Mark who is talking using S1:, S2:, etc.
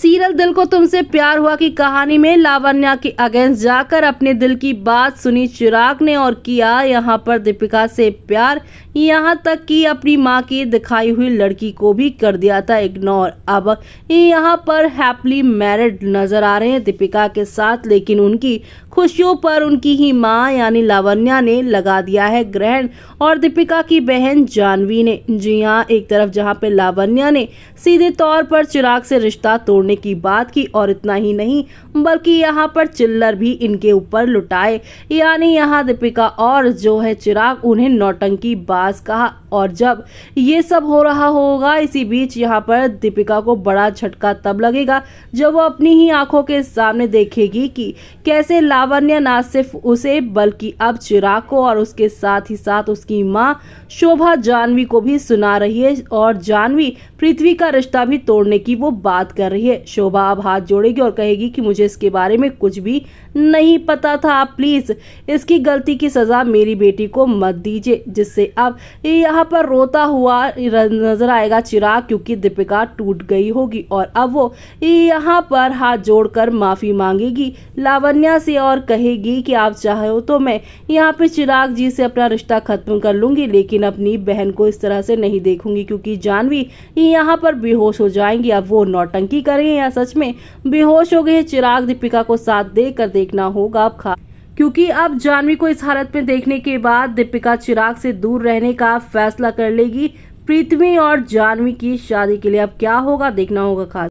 S1: serial दिल को तुमसे प्यार हुआ की कहानी में लावण्या के अगेंस्ट जाकर अपने दिल की बात सुनी चिराग ने और किया यहाँ पर दीपिका से प्यार यहाँ तक कि अपनी माँ की दिखाई हुई लड़की को भी कर दिया था इग्नोर अब यहाँ पर हैप्पली मैरिड नजर आ रहे हैं दीपिका के साथ लेकिन उनकी खुशियों पर उनकी ही माँ यानी लावण्या ने लगा दिया है ग्रहण और दीपिका की बहन जानवी ने जी हाँ एक तरफ जहाँ पे लावण्या ने सीधे तौर पर चिराग से रिश्ता तोड़ छोड़ने की बात की और इतना ही नहीं बल्कि यहाँ पर चिल्लर भी इनके ऊपर लुटाए यानी यहाँ दीपिका और जो है चिराग उन्हें नौटंकी बाज कहा और जब ये सब हो रहा होगा इसी बीच यहाँ पर दीपिका को बड़ा झटका तब लगेगा जब वो अपनी ही आंखों के सामने देखेगी कि कैसे लावण्य ना सिर्फ उसे बल्कि अब चिराग को और उसके साथ ही साथ उसकी माँ शोभा जानवी को भी सुना रही है और जानवी पृथ्वी का रिश्ता भी तोड़ने की वो बात कर रही है है शोभा अब हाथ जोड़ेगी और कहेगी कि मुझे इसके बारे में कुछ भी नहीं पता था आप प्लीज़ इसकी गलती की सज़ा मेरी बेटी को मत दीजिए जिससे अब यहाँ पर रोता हुआ नजर आएगा चिराग क्योंकि दीपिका टूट गई होगी और अब वो यहाँ पर हाथ जोड़कर माफ़ी मांगेगी लावण्या से और कहेगी कि आप चाहो तो मैं यहाँ पे चिराग जी से अपना रिश्ता ख़त्म कर लूंगी लेकिन अपनी बहन को इस तरह से नहीं देखूंगी क्योंकि जानवी यहाँ पर बेहोश हो जाएंगी अब वो नौटंकी कर रही हैं या सच में बेहोश हो गए हैं चिराग दीपिका को साथ देकर देखना होगा अब खास क्योंकि अब जानवी को इस हालत में देखने के बाद दीपिका चिराग से दूर रहने का फैसला कर लेगी पृथ्वी और जानवी की शादी के लिए अब क्या होगा देखना होगा खास